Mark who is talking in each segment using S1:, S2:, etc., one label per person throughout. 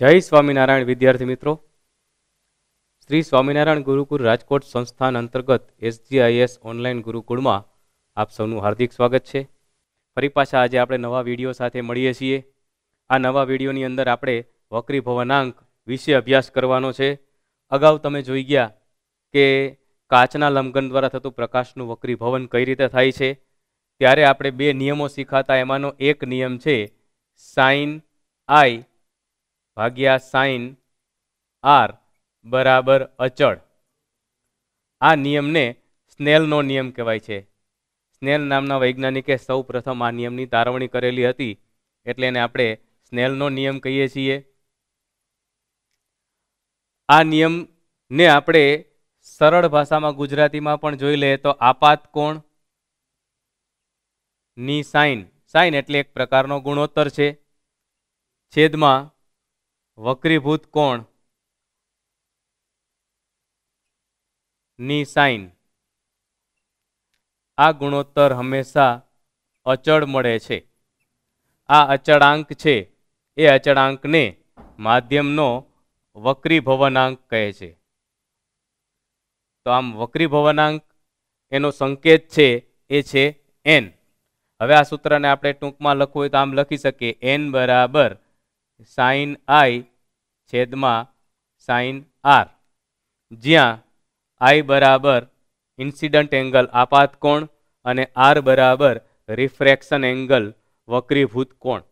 S1: જય સ્વામિનારાયણ વિદ્યાર્થી મિત્રો શ્રી સ્વામિનારાયણ ગુરુકુળ રાજકોટ સંસ્થાન અંતર્ગત એસજીઆઈએસ ઓનલાઈન ગુરુકુળમાં આપ સૌનું હાર્દિક સ્વાગત છે ફરી પાછા આજે આપણે નવા વિડીયો સાથે મળીએ છીએ આ નવા વિડીયોની અંદર આપણે વક્રી ભવનાંક વિશે અભ્યાસ કરવાનો છે અગાઉ તમે જોઈ ગયા કે કાચના લંઘન દ્વારા થતું પ્રકાશનું વક્રી ભવન કઈ રીતે થાય છે ત્યારે આપણે બે નિયમો શીખાતા એમાંનો એક નિયમ છે સાઇન આઈ ભાગ્યા સાઇન આર બરાબર અચળ આ નિયમને સ્નેલનો નિયમ કહેવાય છે સ્નેલ નામના વૈજ્ઞાનિકે સૌ પ્રથમ આ નિયમની તારવણી કરેલી હતી એટલે એને આપણે સ્નેલનો નિયમ કહીએ છીએ આ નિયમને આપણે સરળ ભાષામાં ગુજરાતીમાં પણ જોઈ લઈએ તો આપાત કોણ ની સાઇન સાઇન એટલે એક પ્રકારનો ગુણોત્તર છે છેદમાં વક્રીભૂત કોણ ની સાઇન આ ગુણોત્તર હંમેશા અચળ મળે છે આ અચળાંક છે એ અચળાંકને માધ્યમનો વક્રીભવનાંક કહે છે તો આમ વક્રીભવનાંક એનો સંકેત છે એ છે એન હવે આ સૂત્રને આપણે ટૂંકમાં લખવું હોય તો આમ લખી શકીએ એન બરાબર સાઇન આઈ છેદમાં સાઇન આર જ્યાં આઈ બરાબર ઇન્સિડન્ટ એંગલ આપાત કોણ અને આર બરાબર રિફ્રેક્શન એંગલ વક્રીભૂત કોણ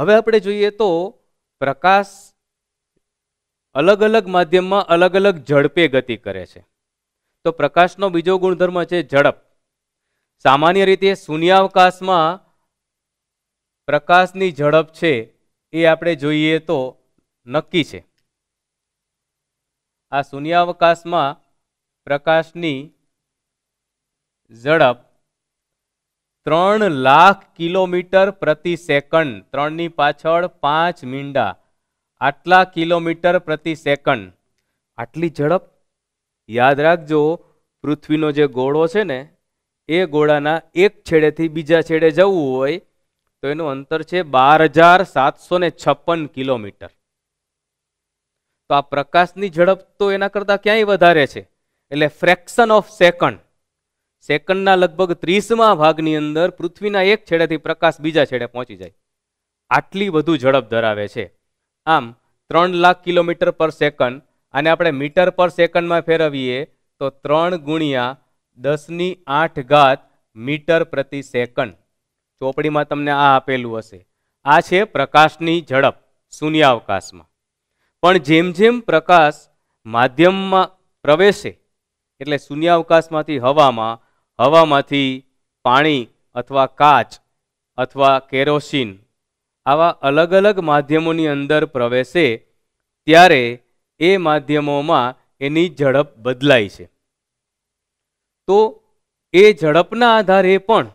S1: હવે આપણે જોઈએ તો પ્રકાશ અલગ અલગ માધ્યમમાં અલગ અલગ ઝડપે ગતિ કરે છે તો પ્રકાશનો બીજો ગુણધર્મ છે ઝડપ સામાન્ય રીતે શૂન્યાવકાશમાં પ્રકાશની ઝડપ છે એ આપણે જોઈએ તો નક્કી છે આ શૂન્યાવકાશમાં પ્રકાશની ઝડપ ત્રણ લાખ કિલોમીટર પ્રતિ સેકન્ડ ત્રણની પાછળ પાંચ મીંડા આટલા કિલોમીટર પ્રતિ સેકન્ડ આટલી ઝડપ યાદ રાખજો પૃથ્વીનો જે ગોળો છે ને એ ગોળાના એક છેડેથી બીજા છેડે જવું હોય તો એનું અંતર છે બાર હજાર સાતસો ને છપ્પન કિલોમીટર તો આ પ્રકાશની ઝડપ તો એના કરતાં ક્યાંય વધારે છે એટલે ફ્રેક્શન ઓફ સેકન્ડ સેકન્ડના લગભગ ત્રીસમાં ભાગની અંદર પૃથ્વીના એક છેડેથી પ્રકાશ બીજા છેડે પહોંચી જાય આટલી વધુ ઝડપ ધરાવે છે આમ ત્રણ લાખ કિલોમીટર પર સેકન્ડ અને આપણે મીટર પર સેકન્ડમાં ફેરવીએ તો ત્રણ ગુણ્યા દસની આઠ ઘાત મીટર પ્રતિ સેકન્ડ ચોપડીમાં તમને આ આપેલું હશે આ છે પ્રકાશની ઝડપ શૂન્યાવકાશમાં પણ જેમ જેમ પ્રકાશ માધ્યમમાં પ્રવેશે એટલે શૂન્યાવકાશમાંથી હવામાં હવામાંથી પાણી અથવા કાચ અથવા કેરોસીન આવા અલગ અલગ માધ્યમોની અંદર પ્રવેશે ત્યારે એ માધ્યમોમાં એની ઝડપ બદલાય છે તો એ ઝડપના આધારે પણ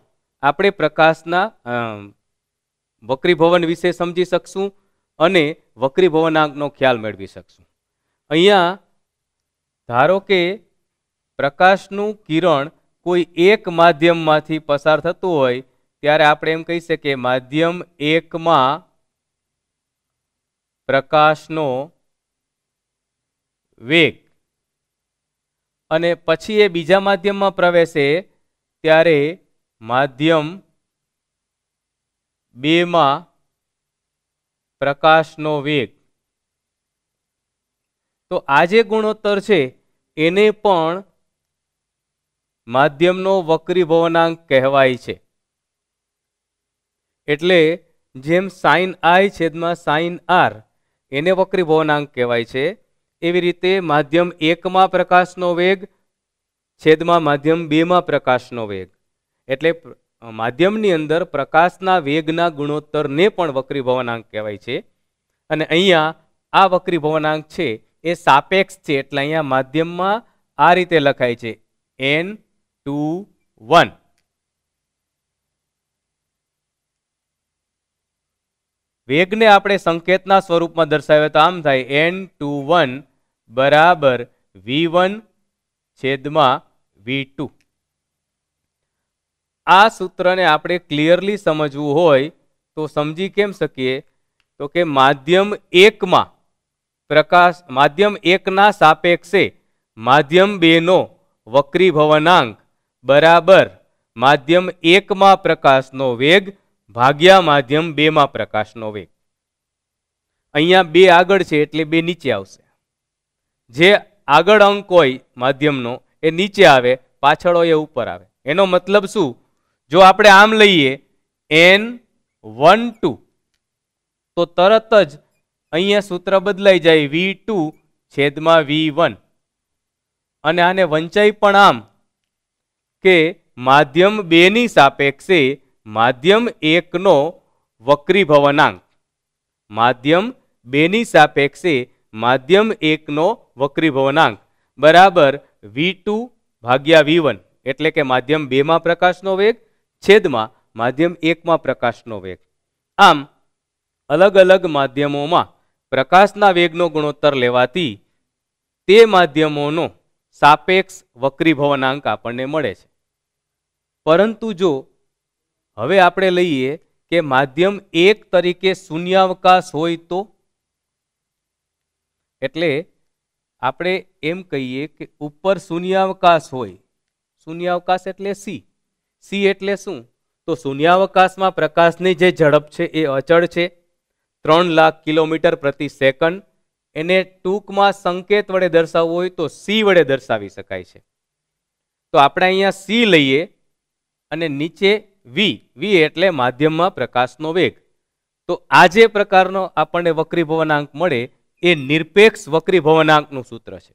S1: આપણે પ્રકાશના વક્રીભવન વિશે સમજી શકશું અને વક્રીભવનાંકનો ખ્યાલ મેળવી શકશું અહીંયા ધારો કે પ્રકાશનું કિરણ કોઈ એક માધ્યમમાંથી પસાર થતું હોય ત્યારે આપણે એમ કહી શકીએ માધ્યમ એકમાં પ્રકાશનો વેગ અને પછી એ બીજા માધ્યમમાં પ્રવેશે ત્યારે માધ્યમ બેમાં પ્રકાશનો વેગ તો આ જે ગુણોત્તર છે એને પણ માધ્યમનો વક્રીભવનાંક કહેવાય છે એટલે જેમ સાઇન આઈ છેદમાં સાઇન આર એને વક્રીભવનાંક કહેવાય છે એવી રીતે માધ્યમ એકમાં પ્રકાશનો વેગ છેદમાં માધ્યમ બેમાં પ્રકાશનો વેગ એટલે માધ્યમની અંદર પ્રકાશના વેગના ગુણોત્તરને પણ વક્રીભવનાંક કહેવાય છે અને અહીંયા આ વક્રીભવનાંક છે એ સાપેક્ષ છે એટલે અહીંયા માધ્યમમાં આ રીતે લખાય છે એન ટુ વન વેગને આપણે સંકેતના સ્વરૂપમાં દર્શાવ્યો તો આમ થાય એન ટુ વન બરાબર વી વન છેદમાં વી ટુ આ સૂત્રને આપણે ક્લિયરલી સમજવું હોય તો સમજી કેમ શકીએ તો કે માધ્યમ એકમાં પ્રકાશ માધ્યમ એકના સાપેક્ષે માધ્યમ બેનો વક્રીભવનાંક બરાબર માધ્યમ એકમાં પ્રકાશનો વેગ ભાગ્યા માધ્યમ બેમાં પ્રકાશનો વેગ અહીંયા બે આગળ છે એટલે બે નીચે આવશે જે આગળ અંક હોય માધ્યમનો એ નીચે આવે પાછળ હોય એ ઉપર આવે એનો મતલબ શું જો આપણે આમ લઈએ એન વન ટુ તો તરત જ અહીંયા સૂત્ર બદલાઈ જાય વી ટુ છેદમાં વી વન અને આને વંચાય પણ આમ કે માધ્યમ બેની સાપેક્ષે માધ્યમ એકનો વક્રીભવનાંક માધ્યમ બેની સાપેક્ષે માધ્યમ એકનો વક્રીભવનાંક બરાબર વી ટુ ભાગ્યા વી વન એટલે કે માધ્યમ બેમાં પ્રકાશનો વેગ છેદમાં માધ્યમ એકમાં પ્રકાશનો વેગ આમ અલગ અલગ માધ્યમોમાં પ્રકાશના વેગનો ગુણોત્તર લેવાથી તે માધ્યમોનો સાપેક્ષ વક્રીભવનાંક આપણને મળે છે પરંતુ જો હવે આપણે લઈએ કે માધ્યમ એક તરીકે શૂન્યાવકાશ હોય તો એટલે આપણે એમ કહીએ કે ઉપર શૂન્યાવકાશ હોય શૂન્યાવકાશ એટલે સી સી એટલે શું તો શૂન્યાવકાશમાં પ્રકાશની જે ઝડપ છે એ અચળ છે ત્રણ લાખ કિલોમીટર પ્રતિ સેકન્ડ એને ટૂંકમાં સંકેત વડે દર્શાવવું હોય તો સી વડે દર્શાવી શકાય છે તો આપણે અહીંયા સી લઈએ અને નીચે વી વી એટલે માધ્યમમાં પ્રકાશનો વેગ તો આ જે પ્રકારનો આપણને વક્રીભવનાંક મળે એ નિરપેક્ષ વક્રીભવનાંકનું સૂત્ર છે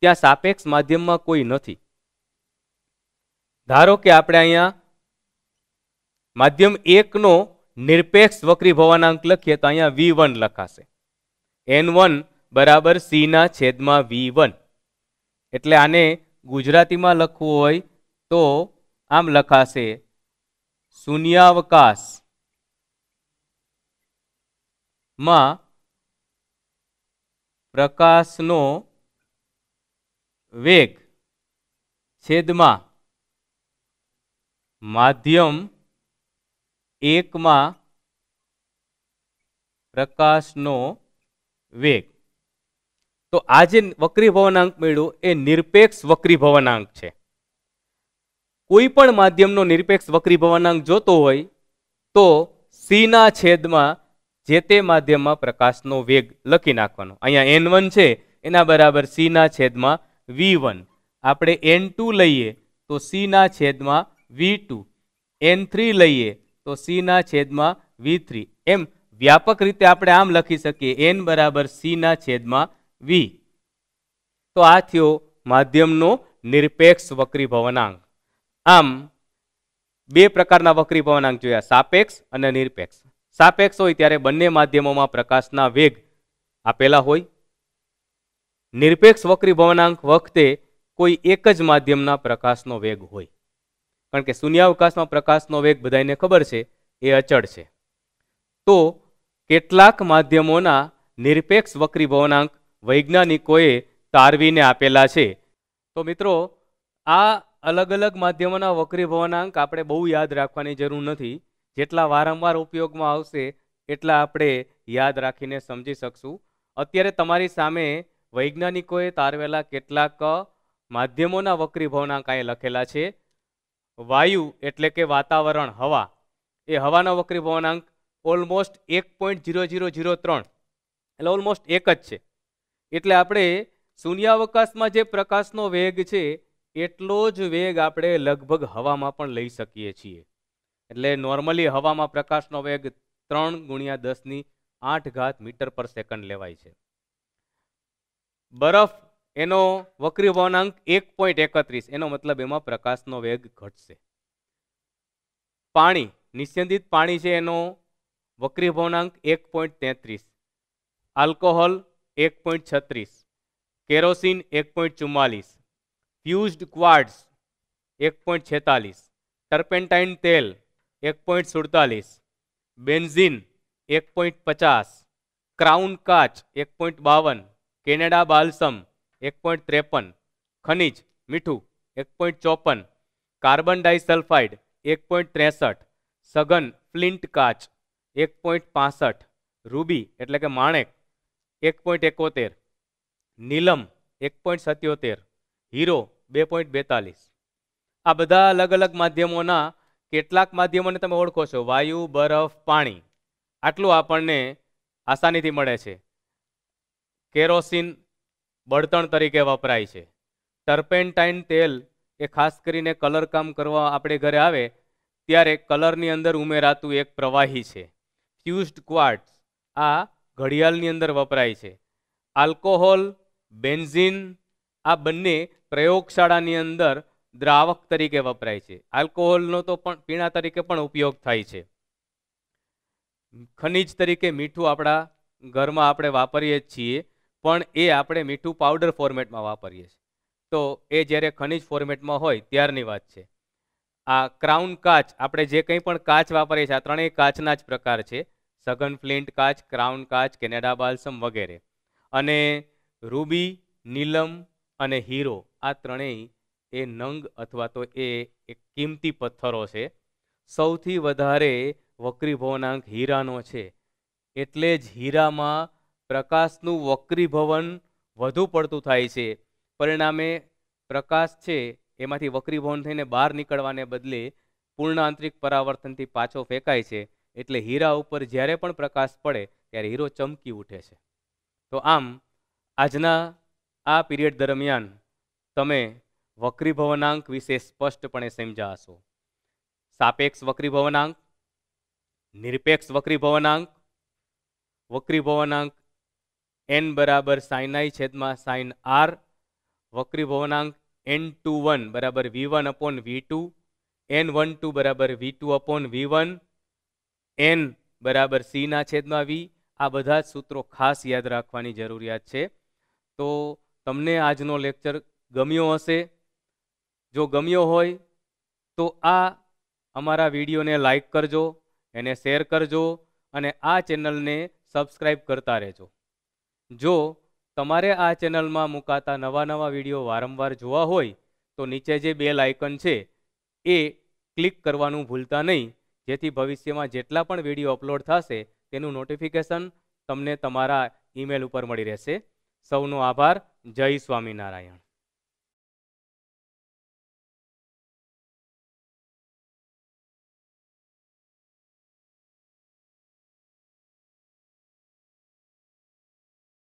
S1: ત્યાં સાપેક્ષ માધ્યમમાં કોઈ નથી ધારો કે આપણે અહીંયા માધ્યમ એકનો નિરપેક્ષ વક્રી ભવાનાંક લખીએ તો અહીંયા વી વન લખાશે એન વન બરાબર સીના છેદમાં વી વન એટલે આને ગુજરાતીમાં લખવું હોય તો આમ લખાશે શૂન્યાવકાશ માં પ્રકાશનો વેગ છેદમાં માધ્યમ એકમાં પ્રકાશનો વેગ તો આ જે ભવનાંક મળ્યો એ નિરપેક્ષ વક્રી ભવનાંક છે કોઈ પણ માધ્યમનો નિરપેક્ષ વક્રી ભવનાંક જોતો હોય તો સીના છેદમાં જે તે માધ્યમમાં પ્રકાશનો વેગ લખી નાખવાનો અહીંયા એન વન છે એના બરાબર સીના છેદમાં વી વન આપણે એન ટુ લઈએ તો સીના છેદમાં વી ટુ એન થ્રી લઈએ તો સીના છેદમાં વી થ્રી એમ વ્યાપક રીતે આપણે આમ લખી શકીએ એન બરાબર સીના છેદમાં વી તો આ થયો માધ્યમનો નિરપેક્ષ વક્રીભવનાંક આમ બે પ્રકારના વક્રીભવનાંક જોયા સાપેક્ષ અને નિરપેક્ષ સાપેક્ષ હોય ત્યારે બંને માધ્યમોમાં પ્રકાશના વેગ આપેલા હોય નિરપેક્ષ વક્રી ભવનાંક વખતે કોઈ એક જ માધ્યમના પ્રકાશનો વેગ હોય કારણ કે શૂન્યાવકાશમાં પ્રકાશનો વેગ બધાને ખબર છે એ અચળ છે તો કેટલાક માધ્યમોના નિરપેક્ષ વક્રીભવનાંક વૈજ્ઞાનિકોએ તારવીને આપેલા છે તો મિત્રો આ અલગ અલગ માધ્યમોના વક્રીભવનાંક આપણે બહુ યાદ રાખવાની જરૂર નથી જેટલા વારંવાર ઉપયોગમાં આવશે એટલા આપણે યાદ રાખીને સમજી શકશું અત્યારે તમારી સામે વૈજ્ઞાનિકોએ તારવેલા કેટલાક માધ્યમોના વક્રીભવનાંક અહીં લખેલા છે વાયુ એટલે કે વાતાવરણ હવા એ હવાનો વક્રીભવનાંક ઓલમોસ્ટ એક પોઈન્ટ ઝીરો ઝીરો જીરો ત્રણ એટલે ઓલમોસ્ટ એક જ છે એટલે આપણે શૂન્યાવકાશમાં જે પ્રકાશનો વેગ છે એટલો જ વેગ આપણે લગભગ હવામાં પણ લઈ શકીએ છીએ એટલે નોર્મલી હવામાં પ્રકાશનો વેગ ત્રણ ગુણ્યા દસની આઠ ઘાત મીટર પર સેકન્ડ લેવાય છે બરફ એનો વક્રી ભવનાંક એક પોઈન્ટ એકત્રીસ એનો મતલબ એમાં પ્રકાશનો વેગ ઘટશે પાણી નિસ્યંદિત પાણી છે એનો વક્રી ભવનાંક એક પોઈન્ટ તેત્રીસ આલ્કોહોલ એક પોઈન્ટ છત્રીસ કેરોસીન એક પોઈન્ટ ચુમ્માલીસ ફ્યુઝડ ક્વાડ્સ એક પોઈન્ટ છેતાલીસ ટર્પેન્ટાઇન તેલ એક પોઈન્ટ સુડતાલીસ બેન્ઝિન એક પોઈન્ટ પચાસ ક્રાઉન કાચ એક પોઈન્ટ બાવન કેનેડા બાલ્સમ એક પોઈન્ટ ત્રેપન ખનિજ મીઠું એક પોઈન્ટ ચોપન કાર્બન ડાયસલ્ફાઇડ એક પોઈન્ટ ત્રેસઠ સઘન ફ્લિન્ટ કાચ એક પોઈન્ટ પાસઠ રૂબી એટલે કે માણેક એક પોઈન્ટ એકોતેર નીલમ એક પોઈન્ટ સત્યોતેર હીરો બે પોઈન્ટ બેતાલીસ આ બધા અલગ અલગ માધ્યમોના કેટલાક માધ્યમોને તમે ઓળખો છો વાયુ બરફ પાણી આટલું આપણને આસાનીથી મળે છે કેરોસીન બળતણ તરીકે વપરાય છે ટર્પેન્ટાઇન તેલ એ ખાસ કરીને કલરકામ કરવા આપણે ઘરે આવે ત્યારે કલરની અંદર ઉમેરાતું એક પ્રવાહી છે ફ્યુઝડ ક્વાર્ટ્સ આ ઘડિયાળની અંદર વપરાય છે આલ્કોહોલ બેન્ઝીન આ બંને પ્રયોગશાળાની અંદર દ્રાવક તરીકે વપરાય છે આલ્કોહોલનો તો પણ પીણા તરીકે પણ ઉપયોગ થાય છે ખનીજ તરીકે મીઠું આપણા ઘરમાં આપણે વાપરીએ જ છીએ પણ એ આપણે મીઠું પાવડર ફોર્મેટમાં વાપરીએ છીએ તો એ જ્યારે ખનિજ ફોર્મેટમાં હોય ત્યારની વાત છે આ ક્રાઉન કાચ આપણે જે કંઈ પણ કાચ વાપરીએ છીએ આ ત્રણેય કાચના જ પ્રકાર છે સઘન ફ્લિન્ટ કાચ ક્રાઉન કાચ કેનેડા બાલ્સમ વગેરે અને રૂબી નીલમ અને હીરો આ ત્રણેય એ નંગ અથવા તો એ એક કિંમતી પથ્થરો છે સૌથી વધારે વક્રીભવનાંક હીરાનો છે એટલે જ હીરામાં પ્રકાશનું વક્રીભવન વધુ પડતું થાય છે પરિણામે પ્રકાશ છે એમાંથી વક્રીભવન થઈને બહાર નીકળવાને બદલે પૂર્ણ આંતરિક પરાવર્તનથી પાછો ફેંકાય છે એટલે હીરા ઉપર જ્યારે પણ પ્રકાશ પડે ત્યારે હીરો ચમકી ઉઠે છે તો આમ આજના આ પીરિયડ દરમિયાન તમે વક્રીભવનાંક વિશે સ્પષ્ટપણે સમજ્યા હશો સાપેક્ષ વક્રીભવનાંક નિરપેક્ષ વક્રીભવનાંક વક્રીભવનાંક એન બરાબર સાઇન આઈ છેદમાં સાઇન આર વક્રીભવનાંક એન ટુ વન બરાબર V one upon V two N one two બરાબર V two upon V one N બરાબર સીના છેદમાં વી આ બધા જ સૂત્રો ખાસ યાદ રાખવાની જરૂરિયાત છે તો તમને આજનો લેક્ચર ગમ્યો હશે જો ગમ્યો હોય તો આ અમારા વિડીયોને લાઈક કરજો એને શેર કરજો અને આ ચેનલને સબસ્ક્રાઈબ કરતા રહેજો જો તમારે આ ચેનલમાં મુકાતા નવા નવા વિડીયો વારંવાર જોવા હોય તો નીચે જે બે આઇકન છે એ ક્લિક કરવાનું ભૂલતા નહીં જેથી ભવિષ્યમાં જેટલા પણ વિડીયો અપલોડ થશે તેનું નોટિફિકેશન તમને તમારા ઈમેલ ઉપર મળી રહેશે સૌનો આભાર જય સ્વામિનારાયણ